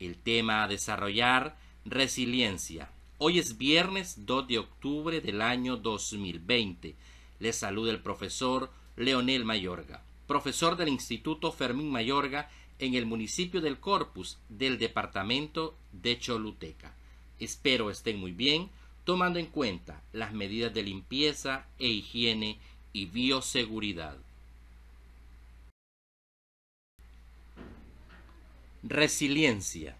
el tema a desarrollar, resiliencia. Hoy es viernes 2 de octubre del año 2020. Les saluda el profesor Leonel Mayorga, profesor del Instituto Fermín Mayorga en el municipio del Corpus del departamento de Choluteca. Espero estén muy bien, tomando en cuenta las medidas de limpieza e higiene y bioseguridad. Resiliencia.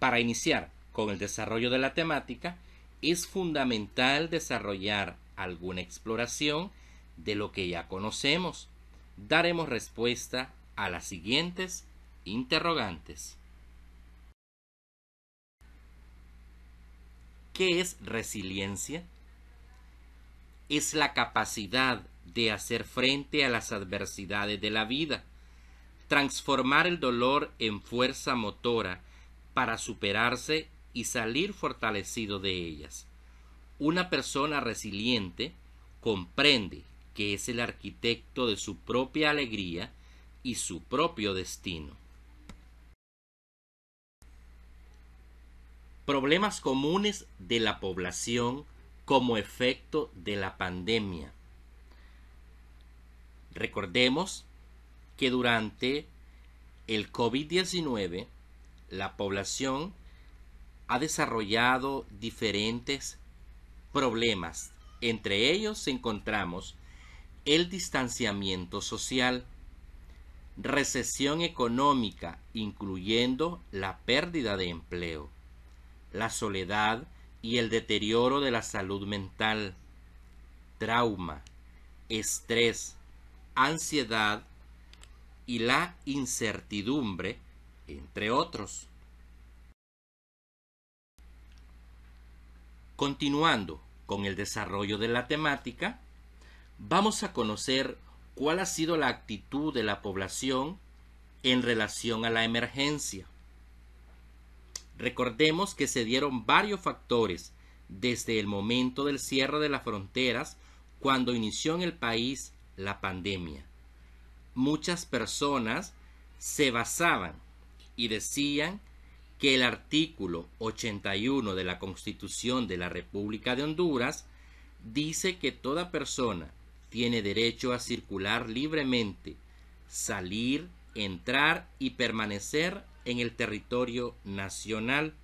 Para iniciar con el desarrollo de la temática, es fundamental desarrollar alguna exploración de lo que ya conocemos. Daremos respuesta a las siguientes interrogantes. ¿Qué es resiliencia? Es la capacidad de hacer frente a las adversidades de la vida transformar el dolor en fuerza motora para superarse y salir fortalecido de ellas. Una persona resiliente comprende que es el arquitecto de su propia alegría y su propio destino. Problemas comunes de la población como efecto de la pandemia. Recordemos que durante el COVID-19 la población ha desarrollado diferentes problemas. Entre ellos encontramos el distanciamiento social, recesión económica, incluyendo la pérdida de empleo, la soledad y el deterioro de la salud mental, trauma, estrés, ansiedad y la incertidumbre, entre otros. Continuando con el desarrollo de la temática, vamos a conocer cuál ha sido la actitud de la población en relación a la emergencia. Recordemos que se dieron varios factores desde el momento del cierre de las fronteras cuando inició en el país la pandemia muchas personas se basaban y decían que el artículo 81 de la Constitución de la República de Honduras dice que toda persona tiene derecho a circular libremente, salir, entrar y permanecer en el territorio nacional.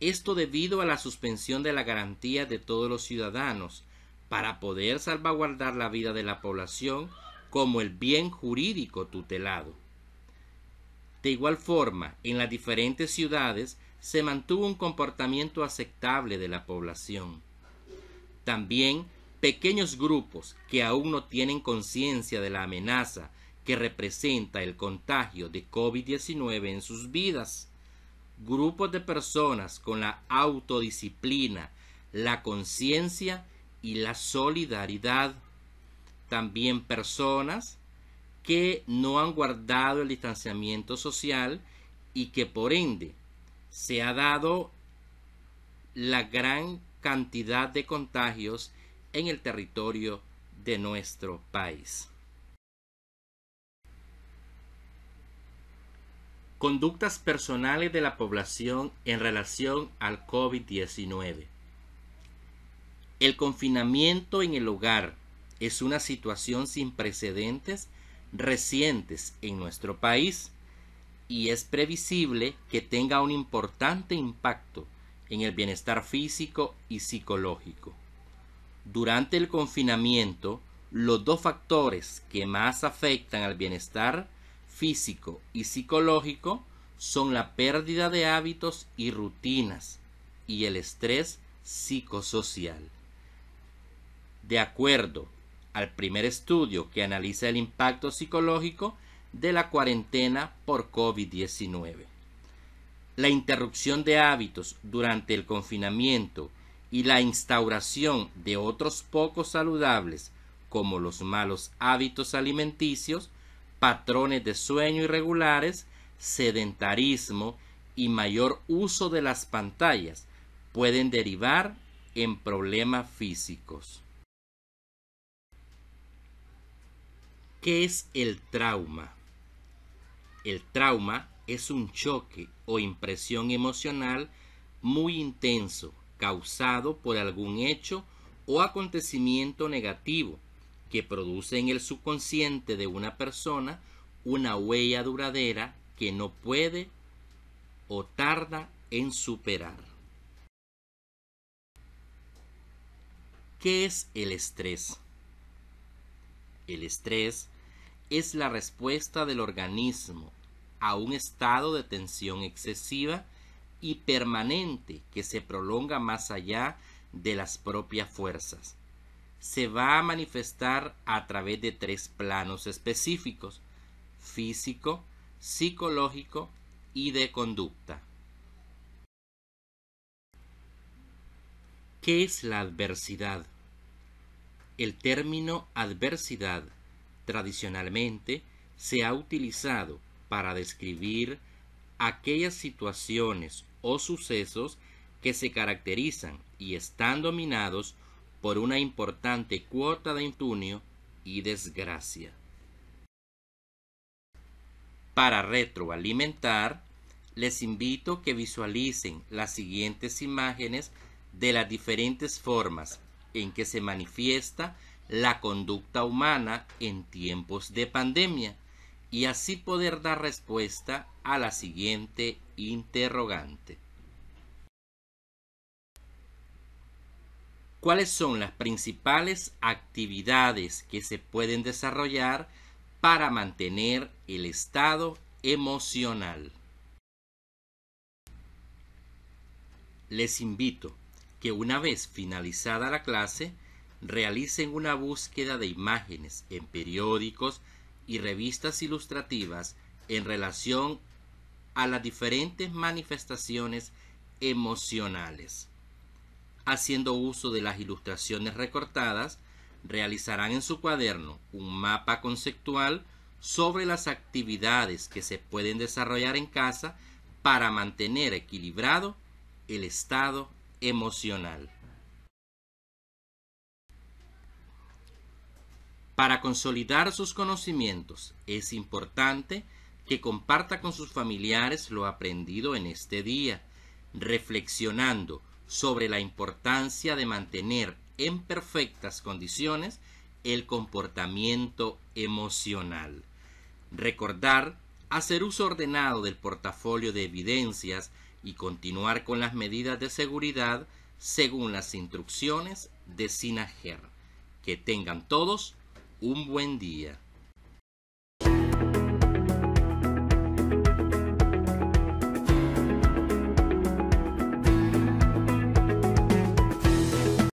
Esto debido a la suspensión de la garantía de todos los ciudadanos para poder salvaguardar la vida de la población como el bien jurídico tutelado. De igual forma, en las diferentes ciudades se mantuvo un comportamiento aceptable de la población. También pequeños grupos que aún no tienen conciencia de la amenaza que representa el contagio de COVID-19 en sus vidas. Grupos de personas con la autodisciplina, la conciencia y la solidaridad también personas que no han guardado el distanciamiento social y que por ende se ha dado la gran cantidad de contagios en el territorio de nuestro país. Conductas personales de la población en relación al COVID-19. El confinamiento en el hogar es una situación sin precedentes recientes en nuestro país y es previsible que tenga un importante impacto en el bienestar físico y psicológico. Durante el confinamiento, los dos factores que más afectan al bienestar físico y psicológico son la pérdida de hábitos y rutinas y el estrés psicosocial. De acuerdo al primer estudio que analiza el impacto psicológico de la cuarentena por COVID-19. La interrupción de hábitos durante el confinamiento y la instauración de otros poco saludables como los malos hábitos alimenticios, patrones de sueño irregulares, sedentarismo y mayor uso de las pantallas pueden derivar en problemas físicos. ¿Qué es el trauma? El trauma es un choque o impresión emocional muy intenso causado por algún hecho o acontecimiento negativo que produce en el subconsciente de una persona una huella duradera que no puede o tarda en superar. ¿Qué es el estrés? El estrés es la respuesta del organismo a un estado de tensión excesiva y permanente que se prolonga más allá de las propias fuerzas. Se va a manifestar a través de tres planos específicos, físico, psicológico y de conducta. ¿Qué es la adversidad? El término adversidad tradicionalmente se ha utilizado para describir aquellas situaciones o sucesos que se caracterizan y están dominados por una importante cuota de intunio y desgracia. Para retroalimentar, les invito que visualicen las siguientes imágenes de las diferentes formas en que se manifiesta la conducta humana en tiempos de pandemia y así poder dar respuesta a la siguiente interrogante. ¿Cuáles son las principales actividades que se pueden desarrollar para mantener el estado emocional? Les invito que una vez finalizada la clase realicen una búsqueda de imágenes en periódicos y revistas ilustrativas en relación a las diferentes manifestaciones emocionales. Haciendo uso de las ilustraciones recortadas, realizarán en su cuaderno un mapa conceptual sobre las actividades que se pueden desarrollar en casa para mantener equilibrado el estado emocional. Para consolidar sus conocimientos es importante que comparta con sus familiares lo aprendido en este día, reflexionando sobre la importancia de mantener en perfectas condiciones el comportamiento emocional. Recordar hacer uso ordenado del portafolio de evidencias y continuar con las medidas de seguridad según las instrucciones de Sinajer. Que tengan todos un buen día.